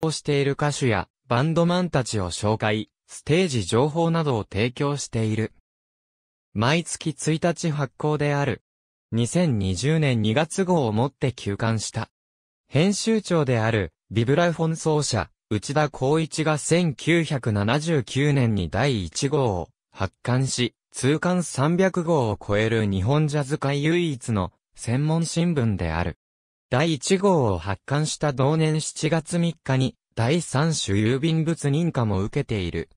をしている歌手やバンドマンたちを紹介、ステージ情報などを提供している。毎月1日発行である。2020年2月号をもって休刊した。編集長である、ビブラフォン奏者、内田光一が1979年に第1号を発刊し、通刊300号を超える日本ジャズ界唯一の専門新聞である。第1号を発刊した同年7月3日に、第3種郵便物認可も受けている。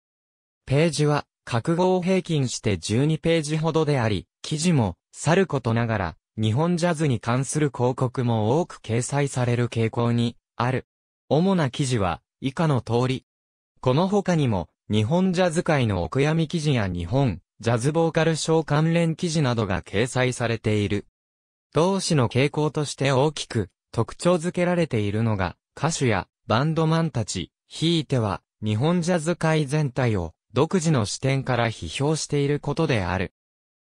ページは、各号を平均して12ページほどであり、記事も、さることながら、日本ジャズに関する広告も多く掲載される傾向に、ある。主な記事は、以下の通り。この他にも、日本ジャズ界のお悔やみ記事や日本、ジャズボーカル賞関連記事などが掲載されている。同志の傾向として大きく特徴づけられているのが、歌手やバンドマンたち、ひいては日本ジャズ界全体を独自の視点から批評していることである。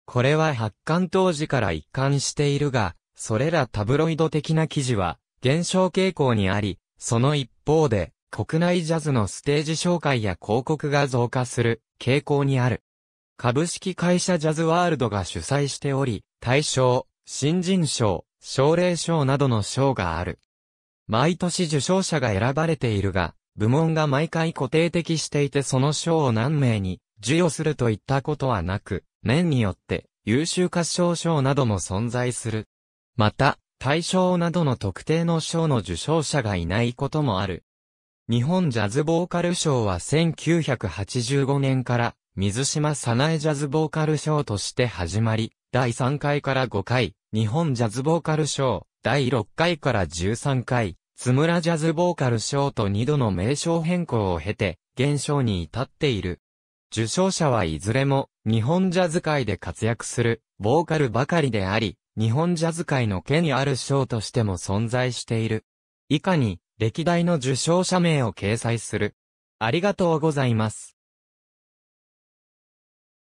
これは発刊当時から一貫しているが、それらタブロイド的な記事は減少傾向にあり、その一方で国内ジャズのステージ紹介や広告が増加する傾向にある。株式会社ジャズワールドが主催しており、対象、新人賞、奨励賞などの賞がある。毎年受賞者が選ばれているが、部門が毎回固定的していてその賞を何名に授与するといったことはなく、年によって優秀合唱賞なども存在する。また、大賞などの特定の賞の受賞者がいないこともある。日本ジャズボーカル賞は1985年から水島早苗ジャズボーカル賞として始まり、第3回から5回、日本ジャズボーカル賞、第6回から13回、津村ジャズボーカル賞と2度の名称変更を経て、現象に至っている。受賞者はいずれも、日本ジャズ界で活躍する、ボーカルばかりであり、日本ジャズ界の権威ある賞としても存在している。以下に、歴代の受賞者名を掲載する。ありがとうございます。